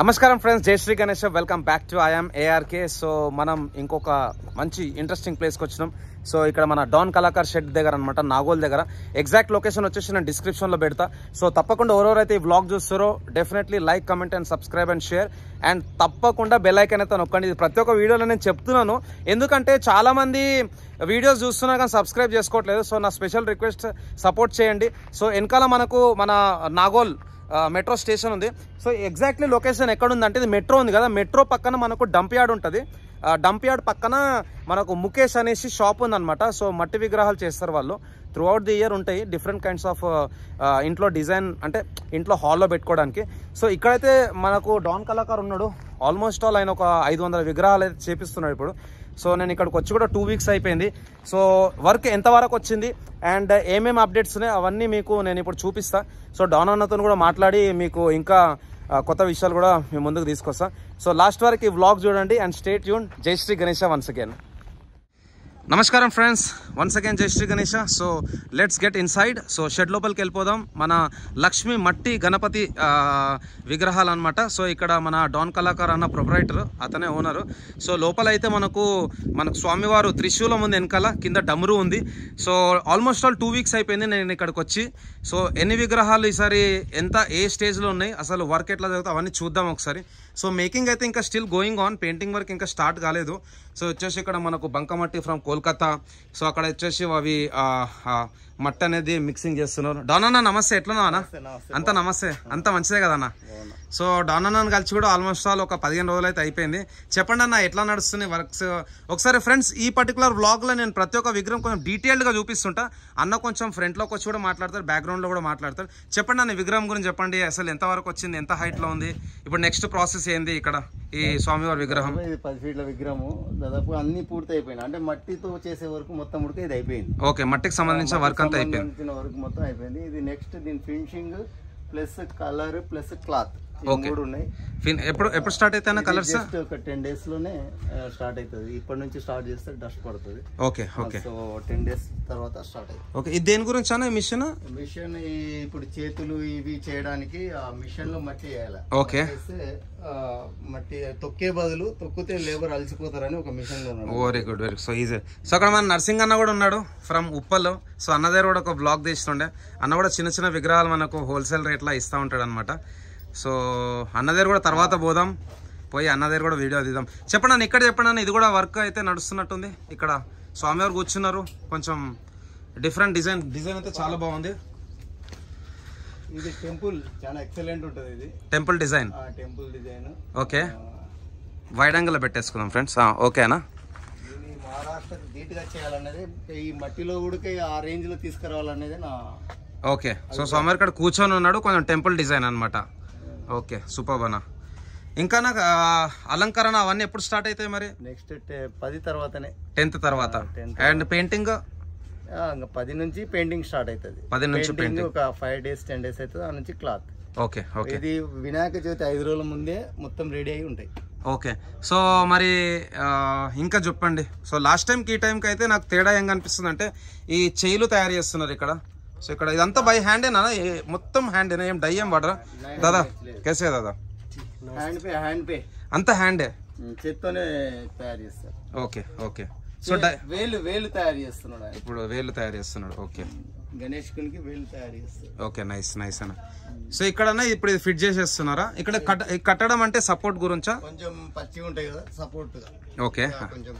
నమస్కారం ఫ్రెండ్స్ జై Shri Ganesh welcome back to I'm ARK so మనం ఇంకొక మంచి ఇంట్రెస్టింగ్ ప్లేస్కి వచ్చినాం సో ఇక్కడ మన డాన్ కళాకార్ షెడ్ దగ్గర అనమాట నాగోల్ దగ్గర ఎగ్జాక్ట్ లొకేషన్ వచ్చేసి నేను డిస్క్రిప్షన్లో పెడతా సో తప్పకుండా ఎవరెవరైతే ఈ బ్లాగ్ చూస్తారో definitely like comment and subscribe and share and తప్పకుండా బెల్ ఐకన్ అయితే నొక్కండి ఇది ప్రతి ఒక్క వీడియోలో నేను చెప్తున్నాను ఎందుకంటే చాలామంది వీడియోస్ చూస్తున్నా కానీ సబ్స్క్రైబ్ చేసుకోవట్లేదు సో నా స్పెషల్ రిక్వెస్ట్ సపోర్ట్ చేయండి సో వెనకాల మనకు మన నాగోల్ మెట్రో స్టేషన్ ఉంది సో ఎగ్జాక్ట్లీ లొకేషన్ ఎక్కడ అంటే ఇది మెట్రో ఉంది కదా మెట్రో పక్కన మనకు డంప్ యార్డ్ ఉంటుంది డంప్ యార్డ్ పక్కన మనకు ముఖేష్ అనేసి షాప్ అనమాట సో మట్టి విగ్రహాలు చేస్తారు వాళ్ళు త్రూ అవుట్ ది ఇయర్ ఉంటాయి డిఫరెంట్ కైండ్స్ ఆఫ్ ఇంట్లో డిజైన్ అంటే ఇంట్లో హాల్లో పెట్టుకోవడానికి సో ఇక్కడైతే మనకు డాన్ కళాకారు ఉన్నాడు ఆల్మోస్ట్ ఆల్ ఆయన ఒక ఐదు విగ్రహాలు అయితే చేపిస్తున్నాడు ఇప్పుడు సో నేను ఇక్కడికి వచ్చి కూడా టూ వీక్స్ అయిపోయింది సో వర్క్ ఎంతవరకు వచ్చింది అండ్ ఏమేమి అప్డేట్స్ ఉన్నాయి అవన్నీ మీకు నేను ఇప్పుడు చూపిస్తా సో డాన్ అన్నతో కూడా మాట్లాడి మీకు ఇంకా కొత్త విషయాలు కూడా మేము ముందుకు తీసుకొస్తాం సో లాస్ట్ వరకు ఈ వ్లాగ్ చూడండి అండ్ స్టేట్ యూన్ జై శ్రీ గణేష వన్స్ అగేన్ నమస్కారం ఫ్రెండ్స్ వన్స్ అగైన్ జై Shri Ganesha so let's get inside so shed లోపలికి వెళ్ళిపోదాం మన లక్ష్మి మట్టి గణపతి విగ్రహాలు అనమాట సో ఇక్కడ మన డాన్ కళాకార్ అన్న ప్రొపరైటర్ అతనే ఓనరు సో లోపలైతే మనకు మనకు స్వామివారు త్రిశూలం ఉంది వెనకాల కింద డమరు ఉంది so almost all two weeks అయిపోయింది నేను ఇక్కడికి వచ్చి సో ఎన్ని విగ్రహాలు ఈసారి ఎంత ఏ స్టేజ్లో ఉన్నాయి అసలు వర్క్ ఎట్లా జరుగుతాయి అవన్నీ చూద్దాం ఒకసారి సో మేకింగ్ అయితే ఇంకా still going on painting work ఇంకా స్టార్ట్ కాలేదు సో వచ్చేసి ఇక్కడ మనకు బంకమట్టి ఫ్రమ్ కోల్కతా సో అక్కడ వచ్చేసి అవి మట్ట అనేది మిక్సింగ్ చేస్తున్నారు డాన్ అన్న నమస్తే ఎట్లున్నావు అన్న అంత నమస్తే అంత మంచిదే కదా అన్న సో డాన్ కలిసి కూడా ఆల్మోస్ట్ ఆల్ ఒక పదిహేను రోజులు అయితే అయిపోయింది చెప్పండి అన్న ఎట్లా నడుస్తుంది వర్క్స్ ఒకసారి ఫ్రెండ్స్ ఈ పర్టికులర్ బ్లాగ్లో నేను ప్రతి ఒక్క విగ్రహం కొంచెం డీటెయిల్డ్గా చూపిస్తుంటా అన్న కొంచెం ఫ్రంట్లోకి వచ్చి కూడా మాట్లాడతారు బ్యాక్గ్రౌండ్లో కూడా మాట్లాడతారు చెప్పండి అన్న విగ్రహం గురించి చెప్పండి అసలు ఎంతవరకు వచ్చింది ఎంత హైట్లో ఉంది ఇప్పుడు నెక్స్ట్ ప్రాసెస్ ఏంది ఇక్కడ ఈ స్వామివారి విగ్రహం పది ఫీట్ల విగ్రహం దాదాపు అన్ని పూర్తి అయిపోయినాయి అంటే మట్టి మట్టితో చేసే వరకు మొత్తం ఉడికి ఇది అయిపోయింది ఓకే మట్టికి సంబంధించిన వర్క్ అంతా అయిపోయింది వరకు మొత్తం అయిపోయింది ఇది నెక్స్ట్ దీని finishing plus colour plus cloth okay ఎప్పుడు ఎప్పుడు స్టార్ట్ అయితే కలర్స్ ఒక టెన్ డేస్ లోనే స్టార్ట్ అవుతుంది ఇప్పటి నుంచి స్టార్ట్ చేస్తే డస్ట్ పడుతుంది okay okay so ten days తర్వాత స్టార్ట్ అవుతుంది ఓకే ఇది దేని గురించి అన్న మిషన్ మిషన్ ఇప్పుడు చేతులు ఇవి చేయడానికి ఆ మిషన్ లో మట్టి వేయాలి ఓకే మట్టి తొక్కే బదులు తొక్కితే లేబర్ అలసిపోతారని ఒక మిషన్ లో very good very so easy so అక్కడ మన నర్సింగ్ అన్న కూడా ఉన్నాడు ఫ్రమ్ ఉప్పల్లో సో అన్న దగ్గర కూడా ఒక బ్లాగ్ తీస్తుండే అన్న కూడా చిన్న చిన్న విగ్రహాలు మనకు హోల్సేల్ రేట్లో ఇస్తూ ఉంటాడు అనమాట సో అన్న దగ్గర కూడా తర్వాత పోదాం పోయి అన్న దగ్గర కూడా వీడియో దిద్దాం చెప్పండి అని ఇక్కడ చెప్పండి అని ఇది కూడా వర్క్ అయితే నడుస్తున్నట్టుంది ఇక్కడ స్వామివారు కూర్చున్నారు కొంచెం డిఫరెంట్ డిజైన్ డిజైన్ అయితే చాలా బాగుంది ఇది టెంపుల్ చాలా ఎక్సలెంట్ ఉంటుంది ఇది temple design temple design okay wide angle పెట్టేసుకుందాం ఫ్రెండ్స్ ఓకేనా మహారాష్ట్రకి ఈ మట్టిలో ఆ రేంజ్లో తీసుకురావాలనేది ఓకే సో స్వామి కూర్చొని ఉన్నాడు కొంచెం టెంపుల్ డిజైన్ అనమాట ఓకే సూపర్ అన్న ఇంకా నాకు అలంకరణ అవన్నీ ఎప్పుడు స్టార్ట్ అవుతాయి మరి నెక్స్ట్ పది తర్వాతనే టెన్త్ తర్వాత అండ్ పెయింటింగ్ పది నుంచి పెయింటింగ్ స్టార్ట్ అవుతుంది పది నుంచి పెయింటింగ్ ఒక ఫైవ్ డేస్ టెన్ డేస్ అవుతుంది ఆ నుంచి క్లాత్ ఓకే ఓకే ఇది వినాయక చవితి ఐదు రోజుల ముందే మొత్తం రెడీ అయి ఉంటాయి ఓకే సో మరి ఇంకా చెప్పండి సో లాస్ట్ టైంకి ఈ టైంకి అయితే నాకు తేడా ఏం కనిపిస్తుంది అంటే ఈ చేయిలు తయారు చేస్తున్నారు ఇక్కడ సో ఇక్కడ ఇదంతా బై హ్యాండేనా మొత్తం హ్యాండేనా ఏం డై ఏం వాడరా దాదా కేసే దాదా హ్యాండ్ పే హ్యాండ్ పే అంతా హ్యాండే చేత్తోనే తయారు చేస్తారు ఓకే ఓకే సో వేలు వేలు తయారు చేస్తున్నాడు ఇప్పుడు వేలు తయారు చేస్తున్నాడు ఓకే తయారు చేస్తారు ఓకే నైస్ నైస్ అన్న సో ఇక్కడ ఇప్పుడు ఇది ఫిట్ చేసేస్తున్నారా ఇక్కడ కట్టడం అంటే సపోర్ట్ గురించా కొంచెం పచ్చిగా ఉంటాయి కదా సపోర్ట్ ఓకే కొంచెం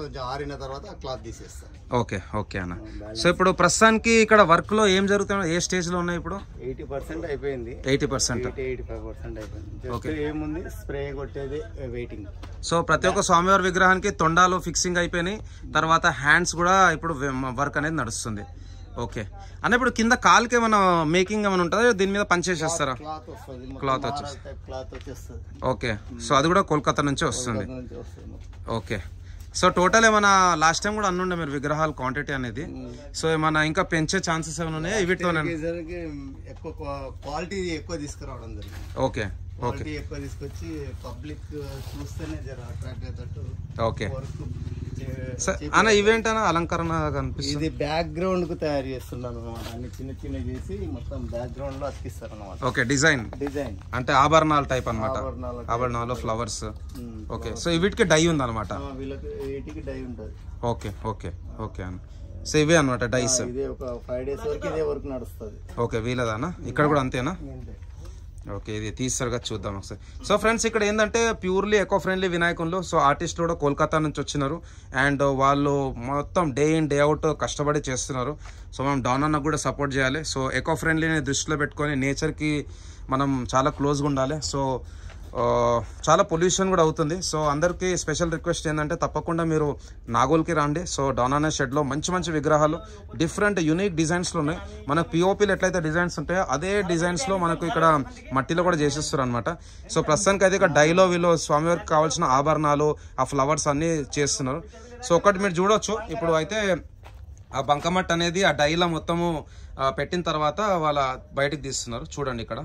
కొంచెం ఆరిన తర్వాత క్లాత్ తీసేస్తా ఓకే ఓకే అన్న సో ఇప్పుడు ప్రస్తుతానికి ఇక్కడ వర్క్ లో ఏం జరుగుతుంది ఏ స్టేజ్ లో ఉన్నాయి ఇప్పుడు ఎయిటీ పర్సెంట్ అయిపోయింది eighty percent eighty five percent అయిపోయింది ఓకే ఏముంది స్ప్రే కొట్టేది వెయిటింగ్ సో ప్రతి ఒక్క స్వామివారి విగ్రహానికి తొండాలు ఫిక్సింగ్ అయిపోయినాయి తర్వాత హ్యాండ్స్ కూడా ఇప్పుడు వర్క్ అనేది నడుస్తుంది ఓకే అన్న ఇప్పుడు కింద కాలుకి ఏమైనా మేకింగ్ ఏమైనా ఉంటుందా దీని మీద పనిచేసేస్తారా క్లాత్ వచ్చేస్తుంది ఓకే సో అది కూడా కోల్కతా నుంచి వస్తుంది ఓకే సో టోటల్ ఏమైనా లాస్ట్ టైం కూడా అన్నుండే మీరు విగ్రహాలు క్వాంటిటీ అనేది సో ఏమైనా ఇంకా పెంచే ఛాన్సెస్ ఏమైనా ఉన్నాయా వీటితో క్వాలిటీ ఎక్కువ తీసుకురావడం ఓకే ఓకే ఎక్కువ తీసుకొచ్చి పబ్లిక్ చూస్తేనే జర అట్రాక్ట్ అయ్యేటట్టు ఓకే అన్నా ఈవెంట్ అలంకరణ కనిపిస్తుంది ఇది గ్రౌండ్ కు తయారు చేస్తున్నాను అనమాట అన్ని చిన్న చిన్న చేసి మొత్తం గ్రౌండ్ లో అతికిస్తారు అనమాట ఓకే డిజైన్ డిజైన్ అంటే ఆభరణాలు టైప్ అనమాట ఆభరణాలు ఫ్లవర్స్ ఓకే సో వీటికి డై ఉంది అనమాట వీటికి డై ఉంటుంది ఓకే ఓకే ఓకే అన్న సో ఇవే అనమాట డైస్ ఇదే ఒక ఫైవ్ డేస్ వరకు ఇదే వరకు నడుస్తుంది ఓకే వీలదానా ఇక్కడ కూడా అంతేనా ఓకే ఇది తీసారుగా చూద్దాం ఒకసారి సో ఫ్రెండ్స్ ఇక్కడ ఏంటంటే ప్యూర్లీ ఎకో ఫ్రెండ్లీ వినాయకులు సో ఆర్టిస్ట్ కూడా కోల్కతా నుంచి వచ్చినారు అండ్ వాళ్ళు మొత్తం డే ఇన్ డే అవుట్ కష్టపడి చేస్తున్నారు సో మనం డాన్ అన్నకు కూడా సపోర్ట్ చేయాలి సో ఎకో ఫ్రెండ్లీని దృష్టిలో పెట్టుకొని నేచర్కి మనం చాలా క్లోజ్గా ఉండాలి సో చాలా పొల్యూషన్ కూడా అవుతుంది సో అందరికీ స్పెషల్ రిక్వెస్ట్ ఏంటంటే తప్పకుండా మీరు నాగోల్కి రండి సో డానానా షెడ్లో మంచి మంచి విగ్రహాలు డిఫరెంట్ యూనిక్ డిజైన్స్లో ఉన్నాయి మనకు పిఓపిలు ఎట్లయితే డిజైన్స్ ఉంటాయో అదే డిజైన్స్లో మనకు ఇక్కడ మట్టిలో కూడా చేసేస్తారు అనమాట సో ప్రస్తుతానికి అయితే ఇక్కడ డైలో వీళ్ళు స్వామివారికి కావాల్సిన ఆభరణాలు ఆ ఫ్లవర్స్ అన్నీ చేస్తున్నారు సో ఒకటి మీరు చూడొచ్చు ఇప్పుడు అయితే ఆ బంకమట్ అనేది ఆ డైలో మొత్తము పెట్టిన తర్వాత వాళ్ళ బయటికి తీస్తున్నారు చూడండి ఇక్కడ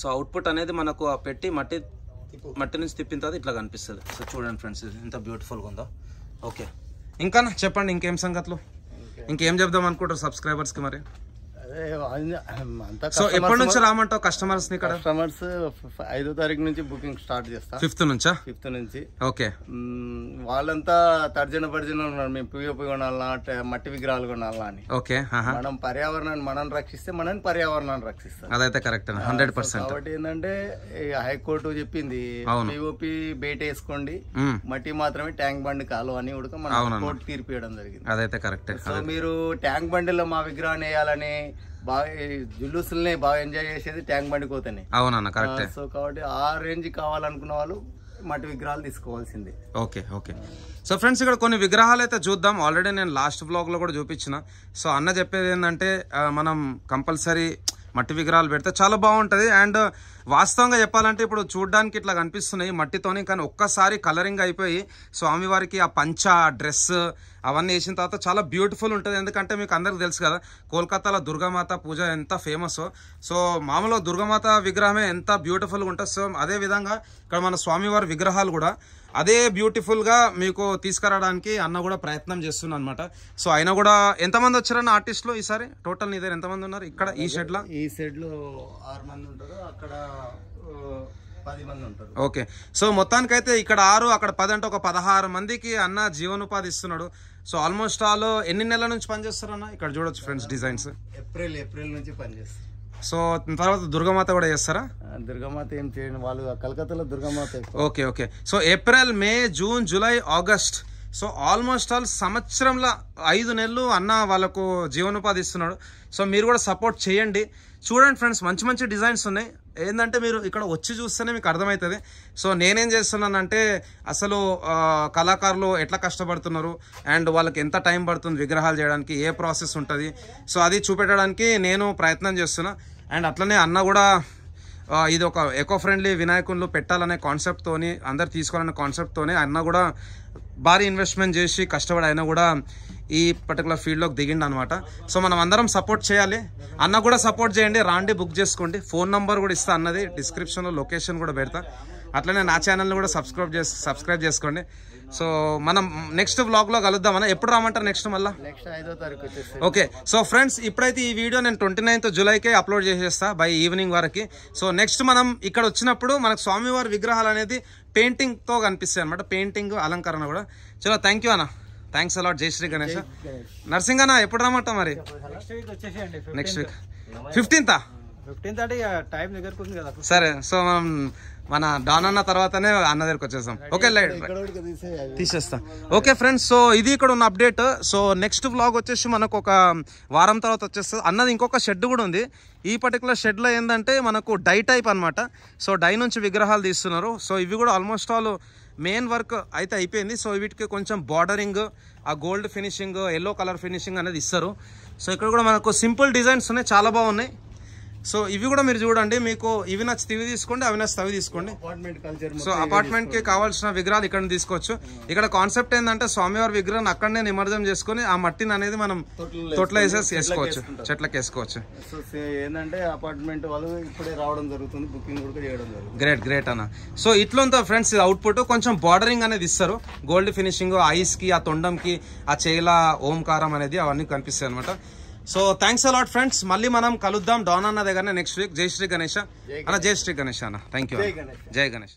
సో అవుట్పుట్ అనేది మనకు ఆ పెట్టి మట్టి మట్టి నుంచి తిప్పిన తర్వాత ఇట్లా కనిపిస్తుంది సో చూడండి ఫ్రెండ్స్ ఇంత బ్యూటిఫుల్గా ఉందో ఓకే ఇంకా చెప్పండి ఇంకేం సంగతులు ఇంకేం చెప్దాం అనుకుంటారు సబ్స్క్రైబర్స్కి మరి సో ఎప్పటి నుంచి రామంటావు కస్టమర్స్ కస్టమర్స్ ఐదో తారీఖు నుంచి బుకింగ్ స్టార్ట్ చేస్తా ఫిఫ్త్ నుంచా ఫిఫ్త్ నుంచి ఓకే వాళ్ళంతా తర్జన పర్జన ఉన్నారు మేము పిఓపి కొనాలా మట్టి విగ్రహాలు కొనాలా అని ఓకే మనం పర్యావరణాన్ని మనం రక్షిస్తే మనం పర్యావరణాన్ని రక్షిస్తాం అదైతే కరెక్ట్ హండ్రెడ్ పర్సెంట్ కాబట్టి ఏంటంటే హైకోర్టు చెప్పింది పిఓపి బేట వేసుకోండి మట్టి మాత్రమే ట్యాంక్ బండి కాలు అని ఉడక మనం కోర్టు తీర్పియడం జరిగింది అదైతే కరెక్ట్ సో మీరు ట్యాంక్ బండిలో మా విగ్రహాన్ని వేయాలని బాగా జుల్లుసుల్ని బాగా ఎంజాయ్ చేసేది ట్యాంక్ బండి కోతనే అవునన్న కరెక్ట్ సో కాబట్టి ఆ రేంజ్ కావాలనుకున్న వాళ్ళు మట్టి విగ్రహాలు తీసుకోవాల్సిందే ఓకే ఓకే సో ఫ్రెండ్స్ ఇక్కడ కొన్ని విగ్రహాలు అయితే చూద్దాం ఆల్రెడీ నేను లాస్ట్ లో కూడా చూపించిన సో అన్న చెప్పేది ఏంటంటే మనం కంపల్సరీ మట్టి విగ్రహాలు పెడితే చాలా బాగుంటుంది అండ్ వాస్తవంగా చెప్పాలంటే ఇప్పుడు చూడడానికి ఇట్లా కనిపిస్తున్నాయి మట్టితోని కానీ ఒక్కసారి కలరింగ్ అయిపోయి స్వామివారికి ఆ పంచ డ్రెస్ అవన్నీ వేసిన తర్వాత చాలా బ్యూటిఫుల్ ఉంటుంది ఎందుకంటే మీకు అందరికి తెలుసు కదా కోల్కతాలో దుర్గామాత పూజ ఎంత ఫేమస్ సో మామూలుగా దుర్గామాత విగ్రహమే ఎంత బ్యూటిఫుల్గా ఉంటుంది సో అదేవిధంగా ఇక్కడ మన స్వామివారి విగ్రహాలు కూడా అదే బ్యూటిఫుల్గా మీకు తీసుకురావడానికి అన్న కూడా ప్రయత్నం చేస్తున్నా అనమాట సో ఆయన కూడా ఎంతమంది వచ్చారన్న ఆర్టిస్టులు ఈసారి టోటల్ నీ దగ్గర ఎంతమంది ఉన్నారు ఇక్కడ ఈ షెడ్లో ఈ షెడ్లో ఆరు మంది ఉంటారు అక్కడ ఓకే సో మొత్తానికైతే ఇక్కడ ఆరు అక్కడ పది అంటే ఒక పదహారు మందికి అన్న జీవనోపాధి ఇస్తున్నాడు సో ఆల్మోస్ట్ ఆల్ ఎన్ని నెలల నుంచి పనిచేస్తారు అన్న ఇక్కడ చూడొచ్చు ఫ్రెండ్స్ డిజైన్స్ ఏప్రిల్ ఏప్రిల్ నుంచి పనిచేస్తారు సో తర్వాత దుర్గమాత కూడా చేస్తారా దుర్గమాత ఏం చేయండి వాళ్ళు కలకత్తాలో Durgamata okay okay so April May June July August so almost all సంవత్సరంలో ఐదు నెలలు అన్న వాళ్ళకు జీవనోపాధి ఇస్తున్నాడు సో మీరు కూడా సపోర్ట్ చేయండి చూడండి ఫ్రెండ్స్ మంచి మంచి డిజైన్స్ ఉన్నాయి ఏంటంటే మీరు ఇక్కడ వచ్చి చూస్తేనే మీకు అర్థమవుతుంది సో నేనేం చేస్తున్నానంటే అసలు కళాకారులు ఎట్లా కష్టపడుతున్నారు అండ్ వాళ్ళకి ఎంత టైం పడుతుంది విగ్రహాలు చేయడానికి ఏ ప్రాసెస్ ఉంటుంది సో అది చూపెట్టడానికి నేను ప్రయత్నం చేస్తున్నా అండ్ అట్లనే అన్న కూడా ఇది ఒక ఎకో ఫ్రెండ్లీ వినాయకులు పెట్టాలనే కాన్సెప్ట్తోని అందరు తీసుకోవాలనే కాన్సెప్ట్తోనే అన్న కూడా భారీ ఇన్వెస్ట్మెంట్ చేసి కష్టపడి అయినా కూడా ఈ పర్టికులర్ ఫీల్డ్లోకి దిగిండి అనమాట సో మనం అందరం సపోర్ట్ చేయాలి అన్న కూడా సపోర్ట్ చేయండి రాండి బుక్ చేసుకోండి ఫోన్ నెంబర్ కూడా ఇస్తా అన్నది డిస్క్రిప్షన్లో లొకేషన్ కూడా పెడతా అట్లనే నా ఛానల్ని కూడా సబ్స్క్రైబ్ చేసి సబ్స్క్రైబ్ చేసుకోండి సో మనం నెక్స్ట్ బ్లాగ్లో కలుద్దామన్నా ఎప్పుడు రామంటారు నెక్స్ట్ మళ్ళీ ఓకే సో ఫ్రెండ్స్ ఇప్పుడైతే ఈ వీడియో నేను ట్వంటీ నైన్త్ జూలైకే అప్లోడ్ చేసేస్తా బై ఈవినింగ్ వరకు సో నెక్స్ట్ మనం ఇక్కడ వచ్చినప్పుడు మనకు స్వామివారి విగ్రహాలు అనేది పెయింటింగ్తో కనిపిస్తాయి అనమాట పెయింటింగ్ అలంకరణ కూడా చలో థ్యాంక్ యూ అన్న థ్యాంక్స్ అలాట్ జై శ్రీ గణేష్ నర్సింగనా ఎప్పుడు రమ్మంటావు మరి నెక్స్ట్ వీక్ ఫిఫ్టీన్తా సరే సో మనం మన డాన్ అన్న తర్వాతనే అన్న దగ్గరకు వచ్చేసాం ఓకే లైట్ తీసేస్తాం ఓకే ఫ్రెండ్స్ సో ఇది ఇక్కడ ఉన్న అప్డేట్ సో నెక్స్ట్ బ్లాగ్ వచ్చేసి మనకు ఒక వారం తర్వాత వచ్చేస్తుంది అన్నది ఇంకొక షెడ్ కూడా ఉంది ఈ పర్టికులర్ షెడ్లో ఏంటంటే మనకు డై టైప్ అనమాట సో డై నుంచి విగ్రహాలు తీస్తున్నారు సో ఇవి కూడా ఆల్మోస్ట్ ఆల్ మెయిన్ వర్క్ అయితే అయిపోయింది సో వీటికి కొంచెం బార్డరింగ్ ఆ gold finishing yellow colour finishing అనేది ఇస్తారు సో ఇక్కడ కూడా మనకు సింపుల్ డిజైన్స్ ఉన్నాయి చాలా బాగున్నాయి సో ఇవి కూడా మీరు చూడండి మీకు ఇవి నచ్చితే ఇవి తీసుకోండి అవి నచ్చితే అవి తీసుకోండి సో అపార్ట్మెంట్ కి కావాల్సిన విగ్రహాలు ఇక్కడ తీసుకోవచ్చు ఇక్కడ కాన్సెప్ట్ ఏంటంటే స్వామివారి విగ్రహం అక్కడనే నిమజ్జనం చేసుకుని ఆ మట్టిని అనేది మనం తొట్ల వేసేసి వేసుకోవచ్చు వేసుకోవచ్చు ఏంటంటే అపార్ట్మెంట్ వాళ్ళు ఇప్పుడే రావడం జరుగుతుంది బుకింగ్ కూడా చేయడం జరుగుతుంది గ్రేట్ గ్రేట్ అన్న సో ఇట్లంతా ఫ్రెండ్స్ ఇది అవుట్పుట్ కొంచెం బార్డరింగ్ అనేది ఇస్తారు గోల్డ్ ఫినిషింగ్ ఐస్ కి ఆ తొండంకి ఆ చేల ఓంకారం అనేది అవన్నీ కనిపిస్తాయి అనమాట సో థ్యాంక్స్ అలాట్ ఫ్రెండ్స్ మళ్ళీ మనం కలుద్దాం డాన్ అన్న దగ్గర నెక్స్ట్ వీక్ జై శ్రీ గణేష్ అన్న జై శ్రీ గణేష్ అన్న థ్యాంక్ యూ జై గణేష్